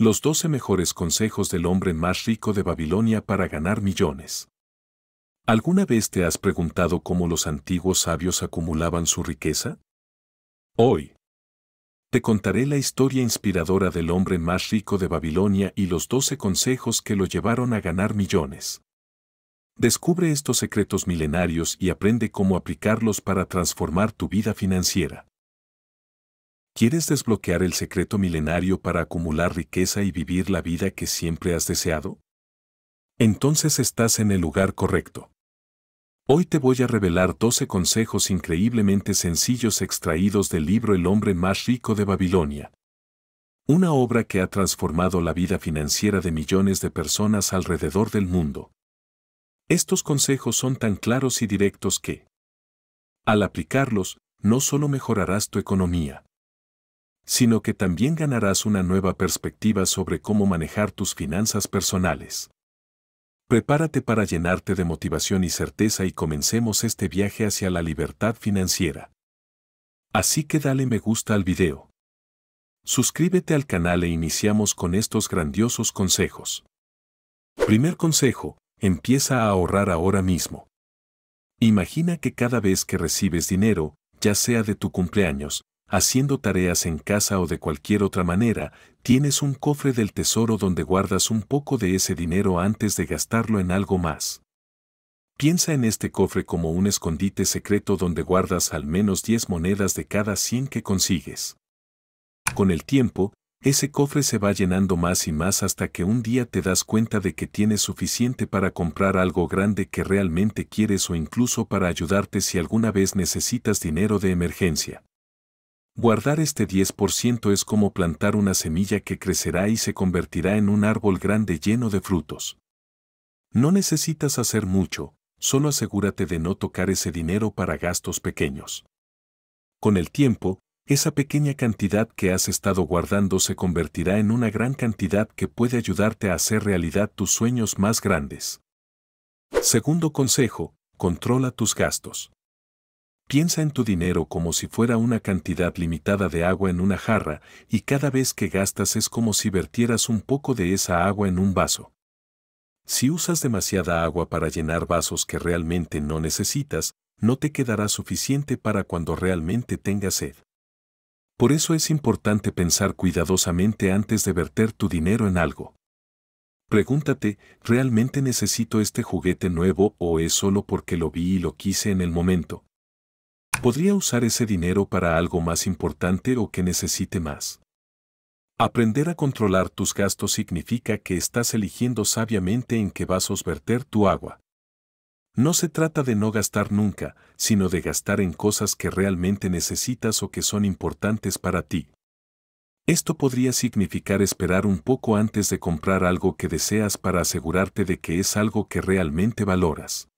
Los 12 mejores consejos del hombre más rico de Babilonia para ganar millones. ¿Alguna vez te has preguntado cómo los antiguos sabios acumulaban su riqueza? Hoy. Te contaré la historia inspiradora del hombre más rico de Babilonia y los 12 consejos que lo llevaron a ganar millones. Descubre estos secretos milenarios y aprende cómo aplicarlos para transformar tu vida financiera. ¿Quieres desbloquear el secreto milenario para acumular riqueza y vivir la vida que siempre has deseado? Entonces estás en el lugar correcto. Hoy te voy a revelar 12 consejos increíblemente sencillos extraídos del libro El hombre más rico de Babilonia. Una obra que ha transformado la vida financiera de millones de personas alrededor del mundo. Estos consejos son tan claros y directos que, al aplicarlos, no solo mejorarás tu economía, sino que también ganarás una nueva perspectiva sobre cómo manejar tus finanzas personales. Prepárate para llenarte de motivación y certeza y comencemos este viaje hacia la libertad financiera. Así que dale me gusta al video. Suscríbete al canal e iniciamos con estos grandiosos consejos. Primer consejo, empieza a ahorrar ahora mismo. Imagina que cada vez que recibes dinero, ya sea de tu cumpleaños, haciendo tareas en casa o de cualquier otra manera, tienes un cofre del tesoro donde guardas un poco de ese dinero antes de gastarlo en algo más. Piensa en este cofre como un escondite secreto donde guardas al menos 10 monedas de cada 100 que consigues. Con el tiempo, ese cofre se va llenando más y más hasta que un día te das cuenta de que tienes suficiente para comprar algo grande que realmente quieres o incluso para ayudarte si alguna vez necesitas dinero de emergencia. Guardar este 10% es como plantar una semilla que crecerá y se convertirá en un árbol grande lleno de frutos. No necesitas hacer mucho, solo asegúrate de no tocar ese dinero para gastos pequeños. Con el tiempo, esa pequeña cantidad que has estado guardando se convertirá en una gran cantidad que puede ayudarte a hacer realidad tus sueños más grandes. Segundo consejo, controla tus gastos. Piensa en tu dinero como si fuera una cantidad limitada de agua en una jarra y cada vez que gastas es como si vertieras un poco de esa agua en un vaso. Si usas demasiada agua para llenar vasos que realmente no necesitas, no te quedará suficiente para cuando realmente tengas sed. Por eso es importante pensar cuidadosamente antes de verter tu dinero en algo. Pregúntate, ¿realmente necesito este juguete nuevo o es solo porque lo vi y lo quise en el momento? Podría usar ese dinero para algo más importante o que necesite más. Aprender a controlar tus gastos significa que estás eligiendo sabiamente en qué vasos verter tu agua. No se trata de no gastar nunca, sino de gastar en cosas que realmente necesitas o que son importantes para ti. Esto podría significar esperar un poco antes de comprar algo que deseas para asegurarte de que es algo que realmente valoras.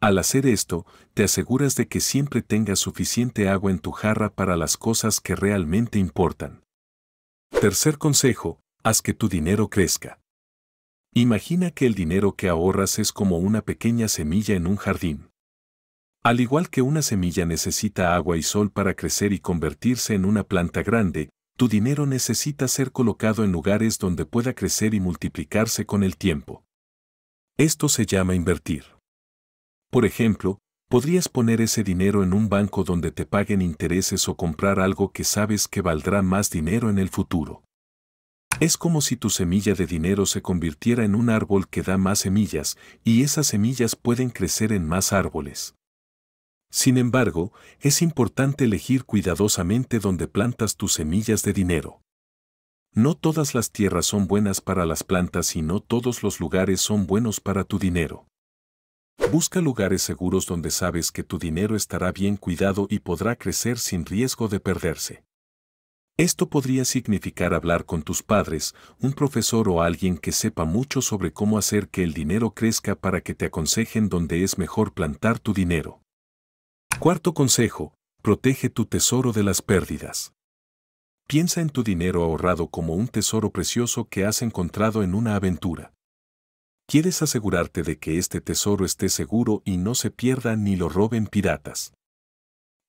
Al hacer esto, te aseguras de que siempre tengas suficiente agua en tu jarra para las cosas que realmente importan. Tercer consejo, haz que tu dinero crezca. Imagina que el dinero que ahorras es como una pequeña semilla en un jardín. Al igual que una semilla necesita agua y sol para crecer y convertirse en una planta grande, tu dinero necesita ser colocado en lugares donde pueda crecer y multiplicarse con el tiempo. Esto se llama invertir. Por ejemplo, podrías poner ese dinero en un banco donde te paguen intereses o comprar algo que sabes que valdrá más dinero en el futuro. Es como si tu semilla de dinero se convirtiera en un árbol que da más semillas, y esas semillas pueden crecer en más árboles. Sin embargo, es importante elegir cuidadosamente dónde plantas tus semillas de dinero. No todas las tierras son buenas para las plantas y no todos los lugares son buenos para tu dinero. Busca lugares seguros donde sabes que tu dinero estará bien cuidado y podrá crecer sin riesgo de perderse. Esto podría significar hablar con tus padres, un profesor o alguien que sepa mucho sobre cómo hacer que el dinero crezca para que te aconsejen dónde es mejor plantar tu dinero. Cuarto consejo, protege tu tesoro de las pérdidas. Piensa en tu dinero ahorrado como un tesoro precioso que has encontrado en una aventura. Quieres asegurarte de que este tesoro esté seguro y no se pierda ni lo roben piratas.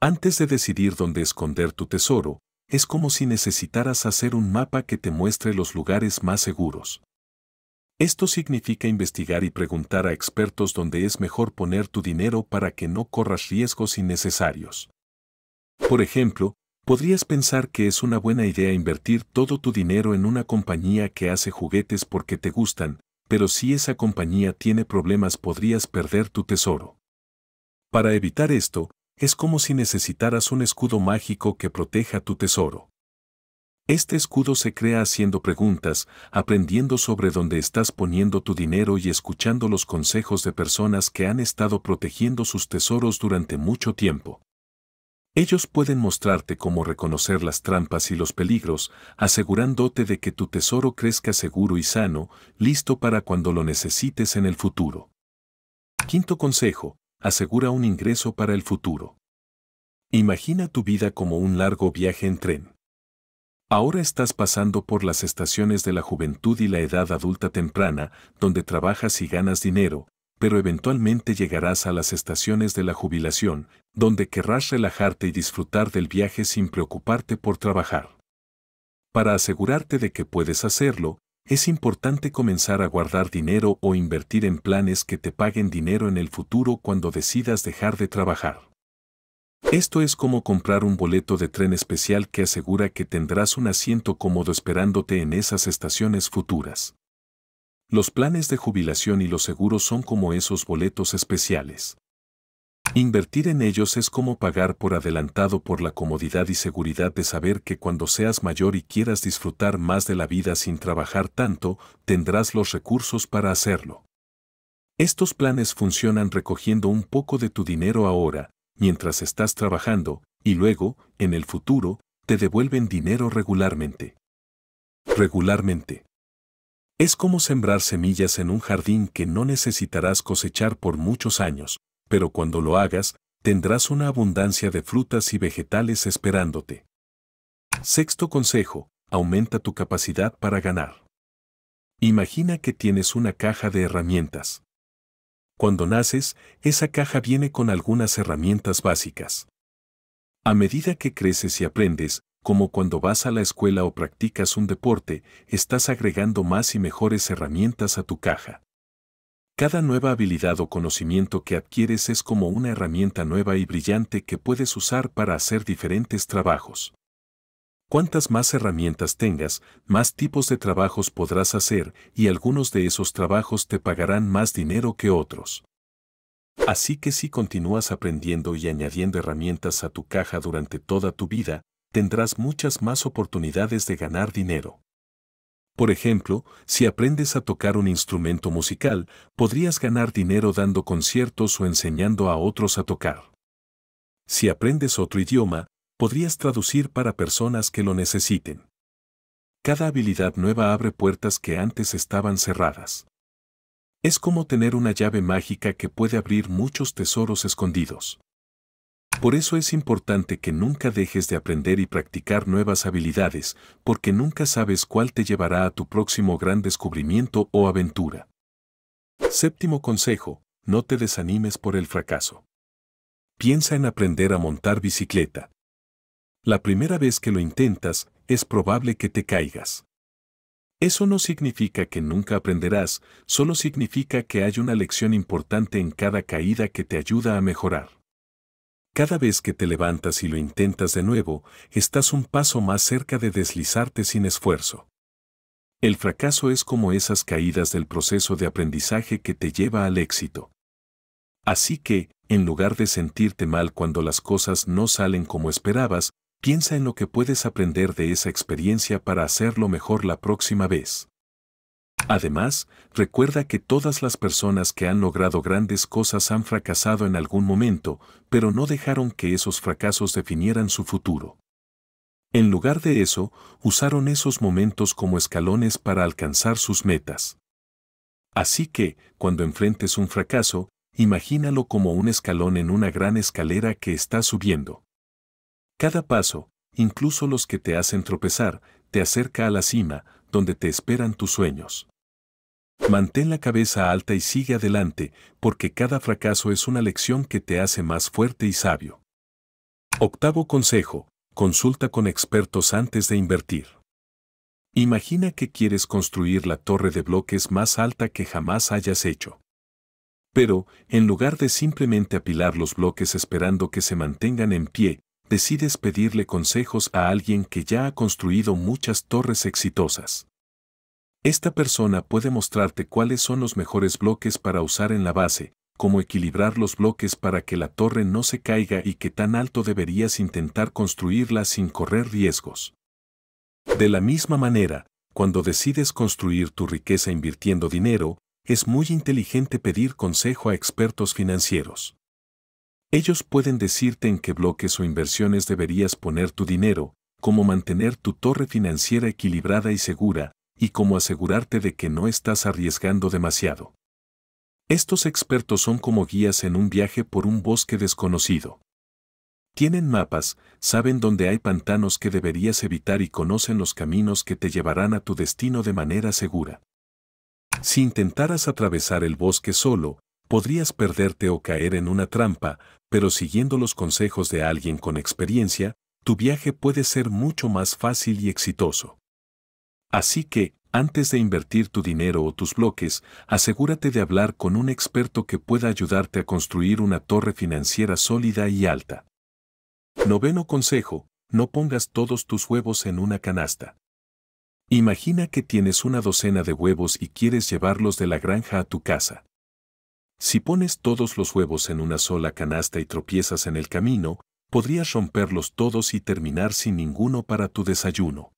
Antes de decidir dónde esconder tu tesoro, es como si necesitaras hacer un mapa que te muestre los lugares más seguros. Esto significa investigar y preguntar a expertos dónde es mejor poner tu dinero para que no corras riesgos innecesarios. Por ejemplo, podrías pensar que es una buena idea invertir todo tu dinero en una compañía que hace juguetes porque te gustan, pero si esa compañía tiene problemas podrías perder tu tesoro. Para evitar esto, es como si necesitaras un escudo mágico que proteja tu tesoro. Este escudo se crea haciendo preguntas, aprendiendo sobre dónde estás poniendo tu dinero y escuchando los consejos de personas que han estado protegiendo sus tesoros durante mucho tiempo. Ellos pueden mostrarte cómo reconocer las trampas y los peligros, asegurándote de que tu tesoro crezca seguro y sano, listo para cuando lo necesites en el futuro. Quinto consejo, asegura un ingreso para el futuro. Imagina tu vida como un largo viaje en tren. Ahora estás pasando por las estaciones de la juventud y la edad adulta temprana, donde trabajas y ganas dinero, pero eventualmente llegarás a las estaciones de la jubilación, donde querrás relajarte y disfrutar del viaje sin preocuparte por trabajar. Para asegurarte de que puedes hacerlo, es importante comenzar a guardar dinero o invertir en planes que te paguen dinero en el futuro cuando decidas dejar de trabajar. Esto es como comprar un boleto de tren especial que asegura que tendrás un asiento cómodo esperándote en esas estaciones futuras. Los planes de jubilación y los seguros son como esos boletos especiales. Invertir en ellos es como pagar por adelantado por la comodidad y seguridad de saber que cuando seas mayor y quieras disfrutar más de la vida sin trabajar tanto, tendrás los recursos para hacerlo. Estos planes funcionan recogiendo un poco de tu dinero ahora, mientras estás trabajando, y luego, en el futuro, te devuelven dinero regularmente. Regularmente. Es como sembrar semillas en un jardín que no necesitarás cosechar por muchos años, pero cuando lo hagas, tendrás una abundancia de frutas y vegetales esperándote. Sexto consejo, aumenta tu capacidad para ganar. Imagina que tienes una caja de herramientas. Cuando naces, esa caja viene con algunas herramientas básicas. A medida que creces y aprendes, como cuando vas a la escuela o practicas un deporte, estás agregando más y mejores herramientas a tu caja. Cada nueva habilidad o conocimiento que adquieres es como una herramienta nueva y brillante que puedes usar para hacer diferentes trabajos. Cuantas más herramientas tengas, más tipos de trabajos podrás hacer y algunos de esos trabajos te pagarán más dinero que otros. Así que si continúas aprendiendo y añadiendo herramientas a tu caja durante toda tu vida, tendrás muchas más oportunidades de ganar dinero. Por ejemplo, si aprendes a tocar un instrumento musical, podrías ganar dinero dando conciertos o enseñando a otros a tocar. Si aprendes otro idioma, podrías traducir para personas que lo necesiten. Cada habilidad nueva abre puertas que antes estaban cerradas. Es como tener una llave mágica que puede abrir muchos tesoros escondidos. Por eso es importante que nunca dejes de aprender y practicar nuevas habilidades, porque nunca sabes cuál te llevará a tu próximo gran descubrimiento o aventura. Séptimo consejo, no te desanimes por el fracaso. Piensa en aprender a montar bicicleta. La primera vez que lo intentas, es probable que te caigas. Eso no significa que nunca aprenderás, solo significa que hay una lección importante en cada caída que te ayuda a mejorar. Cada vez que te levantas y lo intentas de nuevo, estás un paso más cerca de deslizarte sin esfuerzo. El fracaso es como esas caídas del proceso de aprendizaje que te lleva al éxito. Así que, en lugar de sentirte mal cuando las cosas no salen como esperabas, piensa en lo que puedes aprender de esa experiencia para hacerlo mejor la próxima vez. Además, recuerda que todas las personas que han logrado grandes cosas han fracasado en algún momento, pero no dejaron que esos fracasos definieran su futuro. En lugar de eso, usaron esos momentos como escalones para alcanzar sus metas. Así que, cuando enfrentes un fracaso, imagínalo como un escalón en una gran escalera que está subiendo. Cada paso, incluso los que te hacen tropezar, te acerca a la cima, donde te esperan tus sueños. Mantén la cabeza alta y sigue adelante, porque cada fracaso es una lección que te hace más fuerte y sabio. Octavo consejo, consulta con expertos antes de invertir. Imagina que quieres construir la torre de bloques más alta que jamás hayas hecho. Pero, en lugar de simplemente apilar los bloques esperando que se mantengan en pie, decides pedirle consejos a alguien que ya ha construido muchas torres exitosas. Esta persona puede mostrarte cuáles son los mejores bloques para usar en la base, cómo equilibrar los bloques para que la torre no se caiga y qué tan alto deberías intentar construirla sin correr riesgos. De la misma manera, cuando decides construir tu riqueza invirtiendo dinero, es muy inteligente pedir consejo a expertos financieros. Ellos pueden decirte en qué bloques o inversiones deberías poner tu dinero, cómo mantener tu torre financiera equilibrada y segura, y cómo asegurarte de que no estás arriesgando demasiado. Estos expertos son como guías en un viaje por un bosque desconocido. Tienen mapas, saben dónde hay pantanos que deberías evitar y conocen los caminos que te llevarán a tu destino de manera segura. Si intentaras atravesar el bosque solo, podrías perderte o caer en una trampa, pero siguiendo los consejos de alguien con experiencia, tu viaje puede ser mucho más fácil y exitoso. Así que, antes de invertir tu dinero o tus bloques, asegúrate de hablar con un experto que pueda ayudarte a construir una torre financiera sólida y alta. Noveno consejo, no pongas todos tus huevos en una canasta. Imagina que tienes una docena de huevos y quieres llevarlos de la granja a tu casa. Si pones todos los huevos en una sola canasta y tropiezas en el camino, podrías romperlos todos y terminar sin ninguno para tu desayuno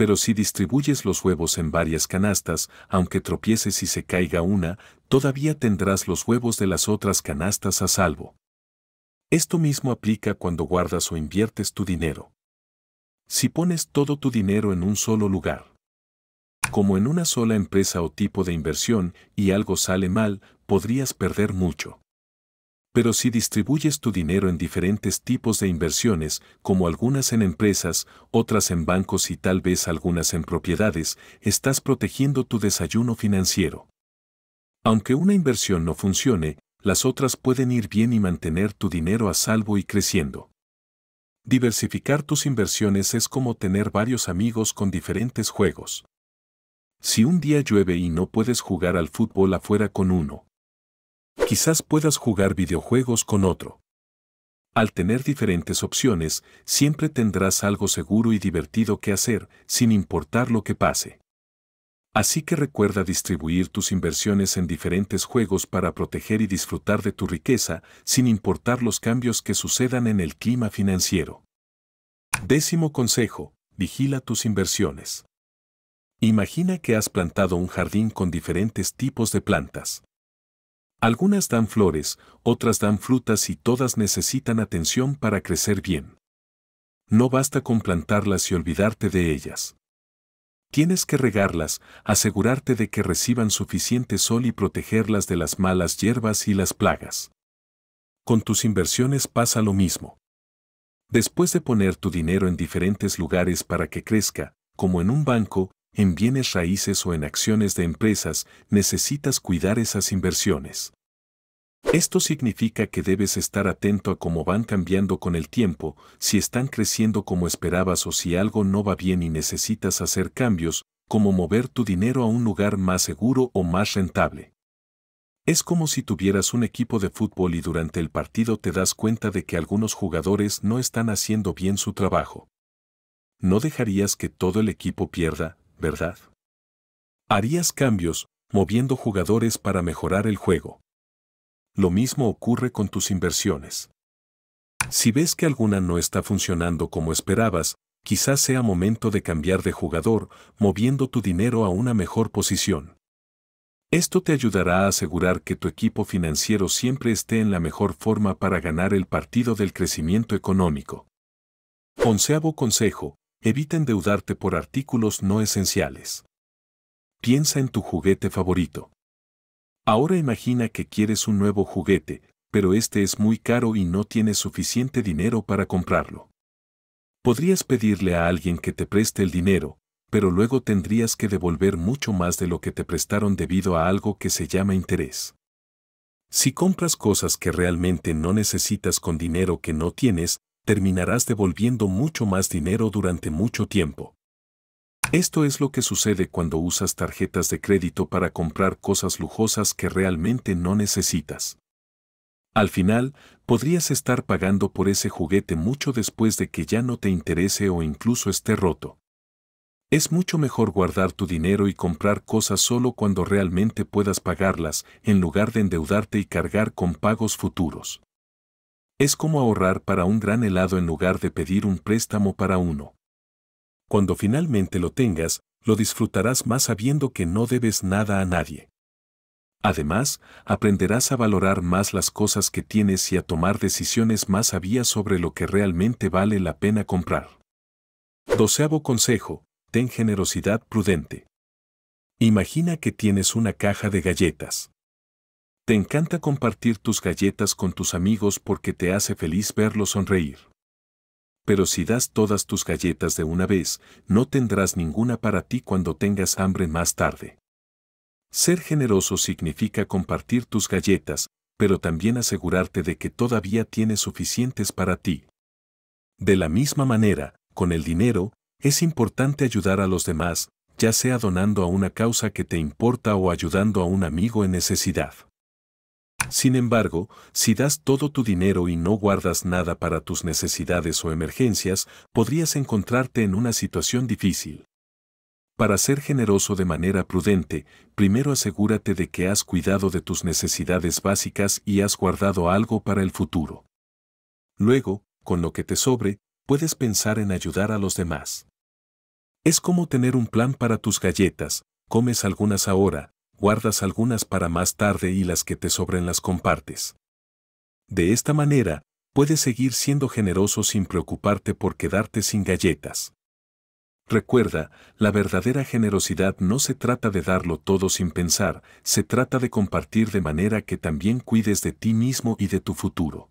pero si distribuyes los huevos en varias canastas, aunque tropieces y se caiga una, todavía tendrás los huevos de las otras canastas a salvo. Esto mismo aplica cuando guardas o inviertes tu dinero. Si pones todo tu dinero en un solo lugar, como en una sola empresa o tipo de inversión, y algo sale mal, podrías perder mucho. Pero si distribuyes tu dinero en diferentes tipos de inversiones, como algunas en empresas, otras en bancos y tal vez algunas en propiedades, estás protegiendo tu desayuno financiero. Aunque una inversión no funcione, las otras pueden ir bien y mantener tu dinero a salvo y creciendo. Diversificar tus inversiones es como tener varios amigos con diferentes juegos. Si un día llueve y no puedes jugar al fútbol afuera con uno, quizás puedas jugar videojuegos con otro. Al tener diferentes opciones, siempre tendrás algo seguro y divertido que hacer, sin importar lo que pase. Así que recuerda distribuir tus inversiones en diferentes juegos para proteger y disfrutar de tu riqueza, sin importar los cambios que sucedan en el clima financiero. Décimo consejo, vigila tus inversiones. Imagina que has plantado un jardín con diferentes tipos de plantas. Algunas dan flores, otras dan frutas y todas necesitan atención para crecer bien. No basta con plantarlas y olvidarte de ellas. Tienes que regarlas, asegurarte de que reciban suficiente sol y protegerlas de las malas hierbas y las plagas. Con tus inversiones pasa lo mismo. Después de poner tu dinero en diferentes lugares para que crezca, como en un banco, en bienes raíces o en acciones de empresas, necesitas cuidar esas inversiones. Esto significa que debes estar atento a cómo van cambiando con el tiempo, si están creciendo como esperabas o si algo no va bien y necesitas hacer cambios, como mover tu dinero a un lugar más seguro o más rentable. Es como si tuvieras un equipo de fútbol y durante el partido te das cuenta de que algunos jugadores no están haciendo bien su trabajo. ¿No dejarías que todo el equipo pierda? ¿verdad? Harías cambios, moviendo jugadores para mejorar el juego. Lo mismo ocurre con tus inversiones. Si ves que alguna no está funcionando como esperabas, quizás sea momento de cambiar de jugador, moviendo tu dinero a una mejor posición. Esto te ayudará a asegurar que tu equipo financiero siempre esté en la mejor forma para ganar el partido del crecimiento económico. Onceavo consejo, Evita endeudarte por artículos no esenciales. Piensa en tu juguete favorito. Ahora imagina que quieres un nuevo juguete, pero este es muy caro y no tienes suficiente dinero para comprarlo. Podrías pedirle a alguien que te preste el dinero, pero luego tendrías que devolver mucho más de lo que te prestaron debido a algo que se llama interés. Si compras cosas que realmente no necesitas con dinero que no tienes, terminarás devolviendo mucho más dinero durante mucho tiempo. Esto es lo que sucede cuando usas tarjetas de crédito para comprar cosas lujosas que realmente no necesitas. Al final, podrías estar pagando por ese juguete mucho después de que ya no te interese o incluso esté roto. Es mucho mejor guardar tu dinero y comprar cosas solo cuando realmente puedas pagarlas, en lugar de endeudarte y cargar con pagos futuros. Es como ahorrar para un gran helado en lugar de pedir un préstamo para uno. Cuando finalmente lo tengas, lo disfrutarás más sabiendo que no debes nada a nadie. Además, aprenderás a valorar más las cosas que tienes y a tomar decisiones más sabias sobre lo que realmente vale la pena comprar. Doceavo consejo, ten generosidad prudente. Imagina que tienes una caja de galletas. Te encanta compartir tus galletas con tus amigos porque te hace feliz verlos sonreír. Pero si das todas tus galletas de una vez, no tendrás ninguna para ti cuando tengas hambre más tarde. Ser generoso significa compartir tus galletas, pero también asegurarte de que todavía tienes suficientes para ti. De la misma manera, con el dinero, es importante ayudar a los demás, ya sea donando a una causa que te importa o ayudando a un amigo en necesidad. Sin embargo, si das todo tu dinero y no guardas nada para tus necesidades o emergencias, podrías encontrarte en una situación difícil. Para ser generoso de manera prudente, primero asegúrate de que has cuidado de tus necesidades básicas y has guardado algo para el futuro. Luego, con lo que te sobre, puedes pensar en ayudar a los demás. Es como tener un plan para tus galletas, comes algunas ahora, guardas algunas para más tarde y las que te sobren las compartes. De esta manera, puedes seguir siendo generoso sin preocuparte por quedarte sin galletas. Recuerda, la verdadera generosidad no se trata de darlo todo sin pensar, se trata de compartir de manera que también cuides de ti mismo y de tu futuro.